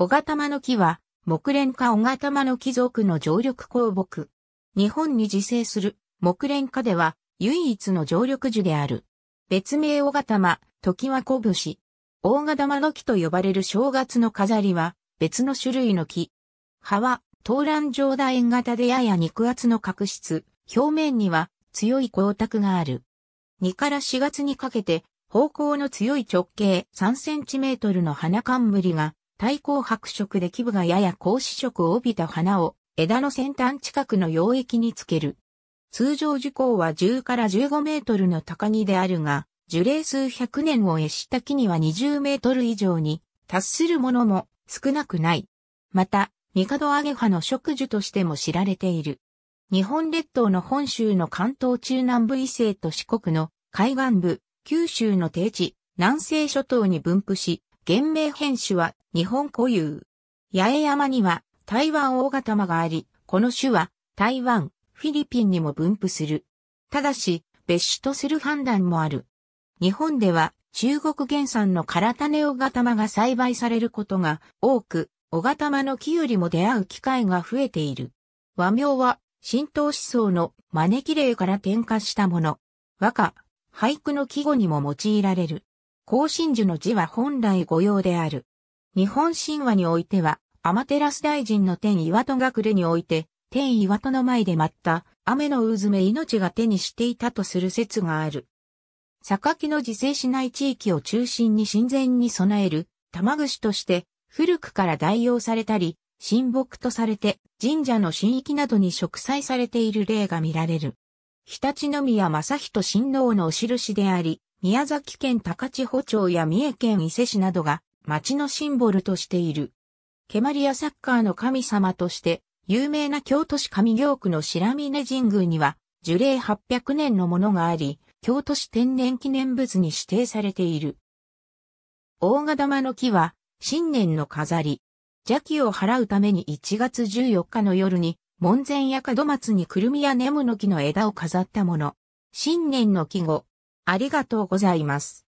小形玉の木は、木蓮科小形玉の木族の常緑鉱木。日本に自生する木蓮科では唯一の常緑樹である。別名小形玉、時は小士。大形玉の木と呼ばれる正月の飾りは別の種類の木。葉は、東蘭状楕円型でやや肉厚の角質、表面には強い光沢がある。2から4月にかけて、方向の強い直径3センチメートルの花冠が対抗白色で基部がやや格子色を帯びた花を枝の先端近くの溶液につける。通常樹高は10から15メートルの高木であるが、樹齢数百年を越した木には20メートル以上に達するものも少なくない。また、ミカドアゲハの植樹としても知られている。日本列島の本州の関東中南部以西と四国の海岸部、九州の低地、南西諸島に分布し、原名編種は日本固有。八重山には台湾大型玉があり、この種は台湾、フィリピンにも分布する。ただし、別種とする判断もある。日本では中国原産の唐種オガタマが栽培されることが多く、大ガ間の木よりも出会う機会が増えている。和名は、浸透思想の招き霊から転化したもの。和歌、俳句の季語にも用いられる。高新樹の字は本来御用である。日本神話においては、天照大臣の天岩戸隠れにおいて、天岩戸の前で待った雨の渦め命が手にしていたとする説がある。榊の自生しない地域を中心に神前に備える玉串として古くから代用されたり、神木とされて神社の神域などに植栽されている例が見られる。日立宮正人神皇のお印であり、宮崎県高千穂町や三重県伊勢市などが町のシンボルとしている。ケマリアサッカーの神様として有名な京都市上京区の白峰神宮には樹齢800年のものがあり、京都市天然記念物に指定されている。大賀玉の木は新年の飾り。邪気を払うために1月14日の夜に門前や門松にくるみやネムの木の枝を飾ったもの。新年の季語、ありがとうございます。